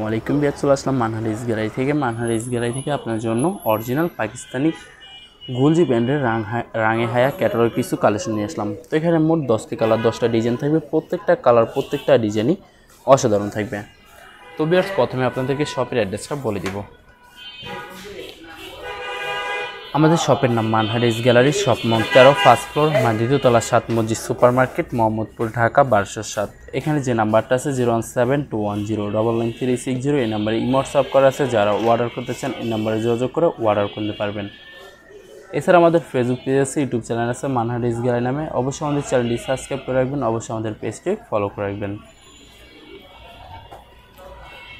ওয়ালাইকুম বিয়ার চলে আসলাম মানহারিজ গ্যালারি থেকে মানহারিস গ্যালারি থেকে আপনার জন্য অরিজিনাল পাকিস্তানি গুলজি ব্র্যান্ডের রাঙে হায়া ক্যাটারোর কিছু কালেকশন নিয়ে আসলাম তো এখানে মোট দশটি কালার দশটা ডিজাইন থাকবে প্রত্যেকটা কালার প্রত্যেকটা ডিজাইনই অসাধারণ থাকবে তো বিয়ার্স প্রথমে আপনাদেরকে শপের অ্যাড্রেসটা বলে দিব আমাদের শপের নাম মানহারিস গ্যালারি শপ নং তেরো ফার্স্ট ফ্লোর মা সাত মসজিদ সুপার মার্কেট মোহাম্মদপুর ঢাকা বারোশো সাত এখানে যে নাম্বারটা আছে zero one seven two one zero double nine three six zero এই নাম্বারে ইমোটসঅপ করা আছে যারা অর্ডার করতে চান এই নাম্বারে যোগাযোগ করে অর্ডার করতে পারবেন এছাড়া আমাদের ফেসবুক পেজ আছে ইউটিউব চ্যানেল আছে মানহারিস গ্যালারি নামে অবশ্যই আমাদের চ্যানেলটি সাবস্ক্রাইব করে রাখবেন অবশ্যই আমাদের পেজটি ফলো করে রাখবেন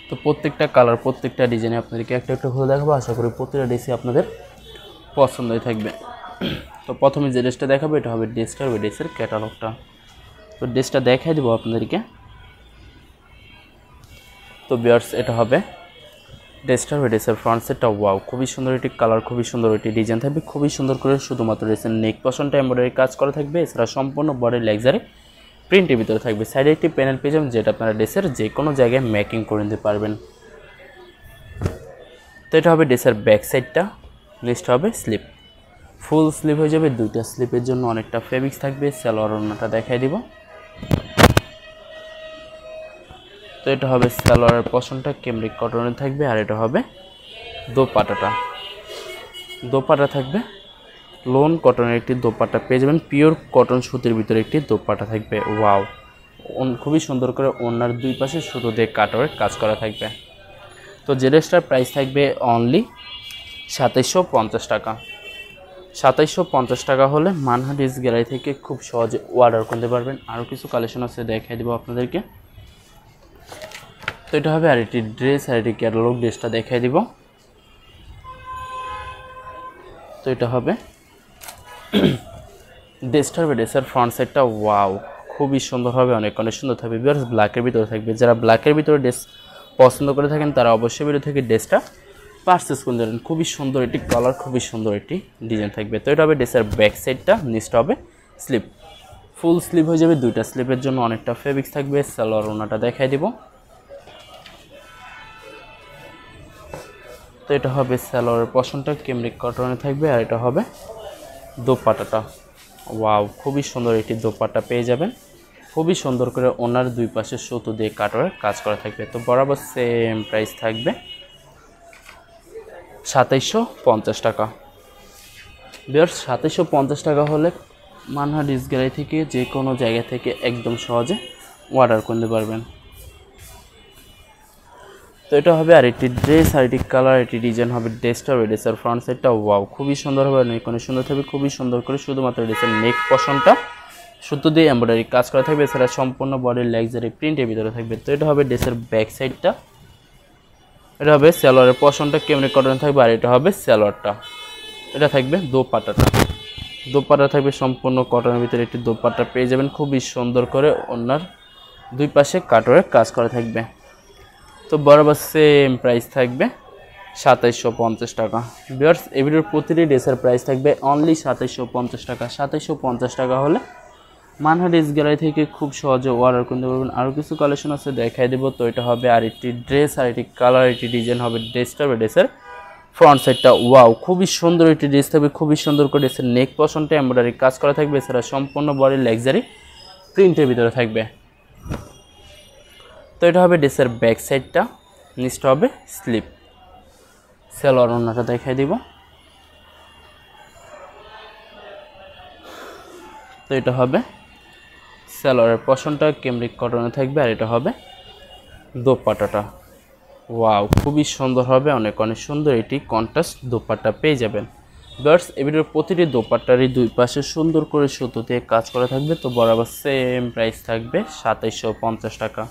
তো প্রত্যেকটা কালার প্রত্যেকটা ডিজাইনে আপনাদেরকে একটা একটা হলে দেখাবো আশা করি প্রতিটা ডিসি আপনাদের পছন্দই থাকবে তো প্রথমে যে ড্রেসটা দেখাবো এটা হবে ড্রেসটা ওই ড্রেসের ক্যাটালগটা তো ড্রেসটা দেখাই দেবো আপনাদেরকে তো বিয়ার্স এটা হবে ড্রেসটার ওই ড্রেসের ফ্রন্ট সেটটা ওয়াও খুবই সুন্দর এটি কালার খুবই সুন্দর এটি ডিজাইন থাকবে খুবই সুন্দর করে শুধুমাত্র ড্রেসের নেক পশনটা এমব্রয়ডারি কাজ করা থাকবে এছাড়া সম্পূর্ণ বডি লেগজারে প্রিন্টের ভিতরে থাকবে সাইডে একটি প্যানেল পেজাম যেটা আপনারা ড্রেসের যে কোনো জায়গায় ম্যাকিং করে নিতে পারবেন তো এটা হবে ড্রেসের ব্যাক সাইডটা নেক্সট হবে স্লিপ ফুল স্লিপ হয়ে যাবে দুইটা স্লিপের জন্য অনেকটা ফেব্রিক্স থাকবে স্যালোয়ার অন্যটা দেখাই দিব তো এটা হবে স্যালোয়ারের পশনটা কেমরিক কটনের থাকবে আর এটা হবে দোপাটাটা দোপাটা থাকবে লোন কটনের একটি দোপাটা পেয়ে যাবেন পিওর কটন সুতির ভিতরে একটি দোপাটা থাকবে ওয়াও খুবই সুন্দর করে ওনার দুই পাশে সুতো দিয়ে কাটওয়ার্ক কাজ করা থাকবে তো যে ড্রেসটার প্রাইস থাকবে অনলি সাতাইশশো পঞ্চাশ টাকা সাতাইশশো পঞ্চাশ টাকা হলে মানহা ডিস গ্যালারি থেকে খুব সহজে অর্ডার করতে পারবেন আরও কিছু কালেকশন আছে দেখাই দেবো আপনাদেরকে তো এটা হবে আর একটি ড্রেস আর একটি ক্যাটালগ ড্রেসটা দেখাই দিব তো এটা হবে ড্রেসটা হবে ড্রেসের ফ্রন্ট সাইডটা ওয়াও খুবই সুন্দর হবে অনেক অনেক সুন্দর থাকবে বিয়ার্স ব্ল্যাকের ভিতরে থাকবে যারা ব্ল্যাকের ভিতরে ড্রেস পছন্দ করে থাকেন তারা অবশ্যই ভিডিও থাকে ড্রেসটা পার্সেস করে খুবই সুন্দর একটি কালার খুবই সুন্দর একটি ডিজাইন থাকবে তো এটা হবে ড্রেসের ব্যাক সাইডটা নিচটা হবে স্লিপ ফুল স্লিপ হয়ে যাবে দুইটা স্লিপের জন্য অনেকটা ফেব্রিক্স থাকবে সালোয়ার ওনাটা দেখাই দিব তো এটা হবে সালোয়ারের পশনটা কেমরিক কটনে থাকবে আর এটা হবে দোপাটাটা ওয়াও খুবই সুন্দর একটি দোপাটা পেয়ে যাবেন খুবই সুন্দর করে ওনার দুই পাশে সুতো দিয়ে কাটার কাজ করা থাকবে তো বরাবর সেম প্রাইস থাকবে সাতাইশশো পঞ্চাশ টাকা বিয়ার সাতাইশশো পঞ্চাশ টাকা হলে মানহা ডিস গ্যালারি থেকে যে কোনো জায়গা থেকে একদম সহজে অর্ডার করতে পারবেন তো এটা হবে আর একটি ড্রেস আর একটি কালার একটি ডিজাইন হবে ড্রেসটা আর ড্রেসের ফ্রন্ট সাইডটা ওয়াও খুবই সুন্দর হবে নেক অনেক সুন্দর থাকবে খুবই সুন্দর করে শুধুমাত্র ড্রেসের নেক পশনটা সুতো দিয়ে এমব্রয়ডারি কাজ করা থাকবে এছাড়া সম্পূর্ণ বডির লেগজারি প্রিন্টের ভিতরে থাকবে তো এটা হবে ড্রেসের ব্যাক সাইডটা এটা হবে স্যালোয়ারের পশনটা কেমনি কটনে থাকবে আর এটা হবে স্যালোয়ারটা এটা থাকবে দোপাটাটা দোপাটা থাকবে সম্পূর্ণ কটনের ভিতরে একটি দোপাটা পেয়ে যাবেন খুবই সুন্দর করে ওনার দুই পাশে কাটরের কাজ করা থাকবে তো বরাবর সেম প্রাইস থাকবে সাতাইশশো পঞ্চাশ টাকা বিয়ার্স এভিডিওর প্রতিটি ড্রেসের প্রাইস থাকবে অনলি সাতাইশশো পঞ্চাশ টাকা সাতাইশশো পঞ্চাশ টাকা হলে মানহার গ্যালারি থেকে খুব সহজে অর্ডার করতে পারবেন আরও কিছু কালেকশন আছে দেখাই দেবো তো এটা হবে আর একটি ড্রেস আর একটি কালার একটি ডিজাইন হবে ড্রেসটা হবে ড্রেসের ফ্রন্ট সাইডটা ওয়াও খুবই সুন্দর একটি ড্রেস থাকবে খুবই সুন্দর করে ড্রেসের নেক পশনটা এম্ব্রয়ডারি কাজ করা থাকবে এছাড়া সম্পূর্ণ বডি লাক্সারি প্রিন্টের ভিতরে থাকবে তো এটা হবে ড্রেসের ব্যাক সাইডটা নিচটা হবে স্লিপ সেলোয়ার অন্যটা দেখাই দিব তো এটা হবে স্যালোয়ারের পশনটা কেমরিক কটনে থাকবে আর এটা হবে দোপাটাটা ওয়াও খুবই সুন্দর হবে অনেক অনেক সুন্দর এটি কন্ট্রাস্ট দোপাট্টা পেয়ে যাবেন বার্স এ ভিডিওর প্রতিটি দোপাট্টারই দুই পাশে সুন্দর করে সুতো দিয়ে কাজ করা থাকবে তো বরাবর সেম প্রাইস থাকবে সাতাইশশো পঞ্চাশ টাকা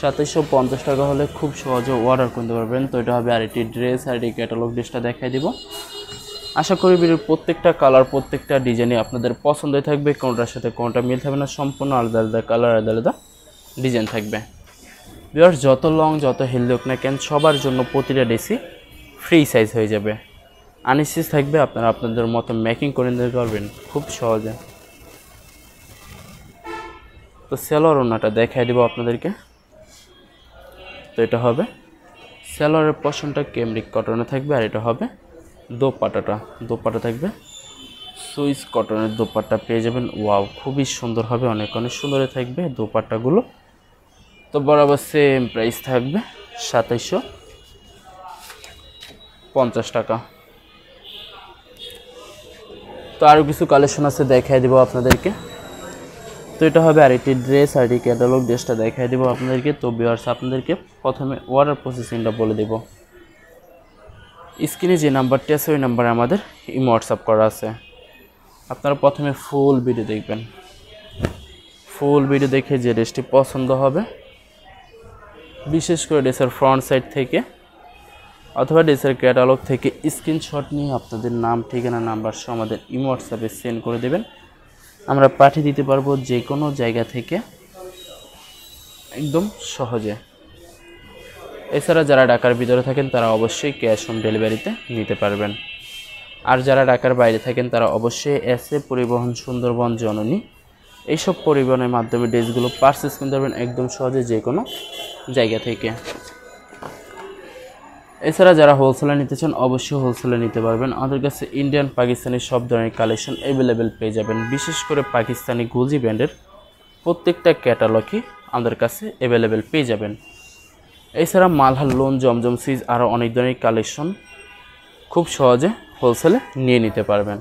সাতাইশশো পঞ্চাশ টাকা হলে খুব সহজে অর্ডার করতে পারবেন তো এটা হবে আর একটি ড্রেস আর একটি ক্যাটালগ ড্রেসটা দেখাই দিব আশা করি ভিডিওর প্রত্যেকটা কালার প্রত্যেকটা ডিজাইনে আপনাদের পছন্দ থাকবে কোনটার সাথে কোনটা মিল থাকবে না সম্পূর্ণ আলাদা আলাদা কালার আলাদা আলাদা ডিজাইন থাকবে বিয়ার যত লং যত হেলদি হোক না কেন সবার জন্য প্রতিটা ডেসি ফ্রি সাইজ হয়ে যাবে আনিসিস থাকবে আপনারা আপনাদের মতো মেকিং করে নিতে পারবেন খুব সহজে তো সেলর ওনাটা দেখাই দেবো আপনাদেরকে তো এটা হবে সেলরের পশনটা কেমরিক কটনে থাকবে আর এটা হবে দোপাটাটা দোপাটা থাকবে সুইস কটনের দোপাট্টা পেয়ে যাবেন ওয়াও খুবই সুন্দর হবে অনেক অনেক সুন্দরে থাকবে দোপাটাগুলো তো বরাবর সেম প্রাইস থাকবে সাতাইশশো পঞ্চাশ টাকা তো আরও কিছু কালেকশন আছে দেখাই দেবো আপনাদেরকে তো এটা হবে আর একটি ড্রেস আর একটি ক্যাটালগ ড্রেসটা দেখাই দেবো আপনাদেরকে তো বিয়ার্স আপনাদেরকে প্রথমে অর্ডার প্রসেসিংটা বলে দেবো স্ক্রিনে যে নাম্বারটি আছে ওই নাম্বারে আমাদের ইমো হোয়াটসঅ্যাপ করা আছে আপনারা প্রথমে ফুল ভিডিও দেখবেন ফুল ভিডিও দেখে যে ড্রেসটি পছন্দ হবে বিশেষ করে ড্রেসের ফ্রন্ট সাইড থেকে অথবা ড্রেসের ক্যাটালগ থেকে স্ক্রিনশট নিয়ে আপনাদের নাম ঠিকানা নাম্বার সহ আমাদের ইমো হোয়াটসঅ্যাপে সেন্ড করে দেবেন আমরা পাঠিয়ে দিতে পারবো যে কোনো জায়গা থেকে একদম সহজে এছাড়া যারা ঢাকার ভিতরে থাকেন তারা অবশ্যই ক্যাশ অন ডেলিভারিতে নিতে পারবেন আর যারা ঢাকার বাইরে থাকেন তারা অবশ্যই এস এ পরিবহন সুন্দরবন জননী এইসব পরিবহনের মাধ্যমে ড্রেসগুলো পার্সেস কিনতে পারবেন একদম সহজে যে কোনো জায়গা থেকে এছাড়া যারা হোলসেলে নিতে চান অবশ্যই হোলসেলে নিতে পারবেন আমাদের কাছে ইন্ডিয়ান পাকিস্তানি সব ধরনের কালেকশন অ্যাভেলেবেল পেয়ে যাবেন বিশেষ করে পাকিস্তানি গুলজি ব্র্যান্ডের প্রত্যেকটা ক্যাটালগই আমাদের কাছে অ্যাভেলেবেল পেয়ে যাবেন এছাড়া মালহার লোন জমজম সিজ আরও অনেক ধরনের কালেকশন খুব সহজে হোলসেলে নিয়ে নিতে পারবেন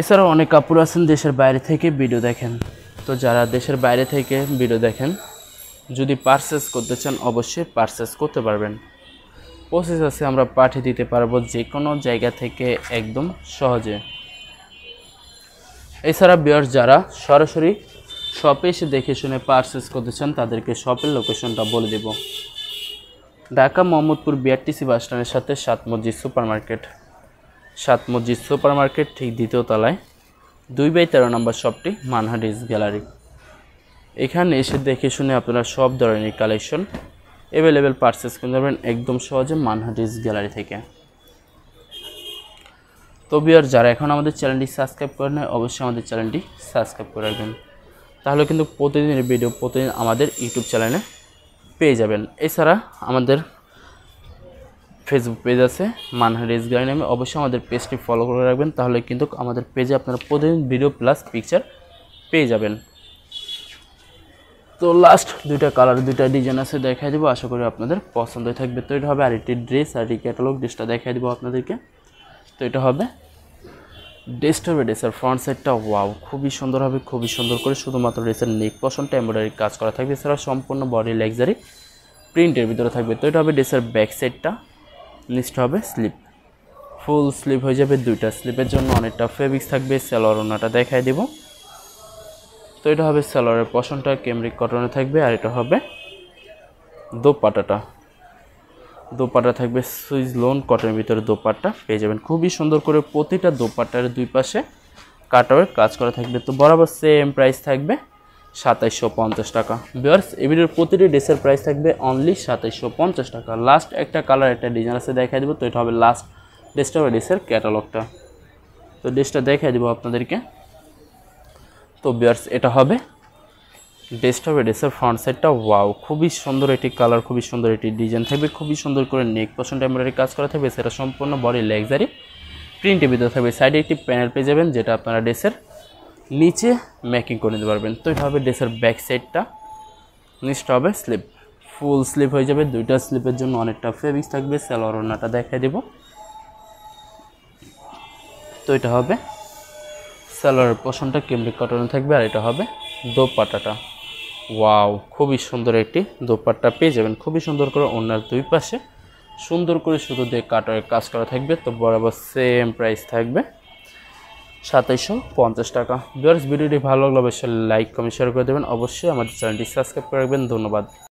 এছাড়াও অনেক কাপড় আছেন দেশের বাইরে থেকে ভিডিও দেখেন তো যারা দেশের বাইরে থেকে ভিডিও দেখেন যদি পারচেস করতে চান অবশ্যই পারচেস করতে পারবেন প্রসেস আছে আমরা পাঠিয়ে দিতে পারবো যে কোনো জায়গা থেকে একদম সহজে এছাড়া বিয়ার যারা সরাসরি শপে এসে দেখে শুনে পার্সেস করতে চান তাদেরকে শপের লোকেশনটা বলে দেব ঢাকা মোহাম্মদপুর বিআরটিসি বাসস্ট্যান্ডের সাথে সাত মসজিদ সুপার মার্কেট সাত মসজিদ সুপার মার্কেট ঠিক দ্বিতীয় তলায় দুই বাই তেরো নম্বর শপটি মানহাডিস গ্যালারি এখানে এসে দেখে শুনে আপনারা সব ধরনের কালেকশন অ্যাভেলেবেল পার্সেস করতে পারবেন একদম সহজে মানহাডিস গ্যালারি থেকে তবে আর যারা এখন আমাদের চ্যানেলটি সাবস্ক্রাইব করে নেয় অবশ্যই আমাদের চ্যানেলটি সাবস্ক্রাইব করে রাখবেন তাহলে কিন্তু প্রতিদিনের ভিডিও প্রতিদিন আমাদের ইউটিউব চ্যানেলে পেয়ে যাবেন এছাড়া আমাদের ফেসবুক পেজ আছে মানহারিজ গাড়ি নামে অবশ্যই আমাদের পেজটি ফলো করে রাখবেন তাহলে কিন্তু আমাদের পেজে আপনারা প্রতিদিন ভিডিও প্লাস পিকচার পেয়ে যাবেন তো লাস্ট দুইটা কালার দুইটা ডিজাইন আছে দেখাই দেবো আশা করি আপনাদের পছন্দ থাকবে তো এটা হবে আর একটি ড্রেস আর একটি ক্যাটালগ ড্রেসটা দেখাই দেবো আপনাদেরকে তো এটা হবে ডেস্কটপে ড্রেসের ফ্রন্ট সাইডটা ওয়াও খুবই সুন্দর হবে খুবই সুন্দর করে শুধুমাত্র রেসের নেক পশনটা এমব্রয়ডারি কাজ করা থাকবে এছাড়া সম্পূর্ণ বডি লাক্সারি প্রিন্টের ভিতরে থাকবে তো এটা হবে ডেসের ব্যাক সাইডটা নিচটা হবে স্লিপ ফুল স্লিপ হয়ে যাবে দুইটা স্লিপের জন্য অনেকটা ফেব্রিক্স থাকবে স্যালোয়ার ওনাটা দেখাই দেব তো এটা হবে স্যালোয়ারের পশনটা কেমরিক কটনে থাকবে আর এটা হবে দোপাটাটা দোপাট্টা থাকবে সুইজ লোন কটনের ভিতরে দোপাট্টা পেয়ে যাবেন খুবই সুন্দর করে প্রতিটা দোপাট্টার দুই পাশে কাটাওয়ের কাজ করা থাকবে তো বরাবর সেম প্রাইস থাকবে সাতাইশশো পঞ্চাশ টাকা বিয়ার্স এ ভিডিওর প্রতিটি ড্রেসের প্রাইস থাকবে অনলি সাতাইশশো পঞ্চাশ টাকা লাস্ট একটা কালার একটা ডিজাইন আছে দেখা দেবো তো এটা হবে লাস্ট ড্রেসটা হবে ড্রেসের ক্যাটালগটা তো ড্রেসটা দেখা দেবো আপনাদেরকে তো বিয়ার্স এটা হবে ড্রেসটা ড্রেসের ফ্রন্ট সাইডটা ওয়াও খুবই সুন্দর এটি কালার খুবই সুন্দর এটি ডিজাইন থাকবে খুবই সুন্দর করে নেক পছন্দ এমব্রয়ডারি কাজ করা থাকবে সেটা সম্পূর্ণ বডি লেগজারি প্রিন্টে ভিতরে থাকবে সাইডে একটি প্যানেল পেয়ে যাবেন যেটা আপনারা ড্রেসের নিচে ম্যাকিং করে নিতে পারবেন তো এটা হবে ড্রেসের ব্যাক সাইডটা নিচটা হবে স্লিপ ফুল স্লিপ হয়ে যাবে দুইটা স্লিপের জন্য অনেকটা ফেভিক্স থাকবে স্যালোয়ার ওনাটা দেখাই দেব তো এটা হবে স্যালোয়ার পশনটা কেমব্রিক কটনে থাকবে আর এটা হবে দোপাটাটা ওয়াও খুবই সুন্দর একটি দোপাট্টা পেয়ে যাবেন খুবই সুন্দর করে ওনার দুই পাশে সুন্দর করে শুধু দিয়ে কাটারের কাজ করা থাকবে তো বরাবর সেম প্রাইস থাকবে সাতাইশশো পঞ্চাশ টাকা ভিডিওটি ভালো লাগলে অবশ্যই লাইক কমেন্ট শেয়ার করে দেবেন অবশ্যই আমাদের চ্যানেলটি সাবস্ক্রাইব করে রাখবেন ধন্যবাদ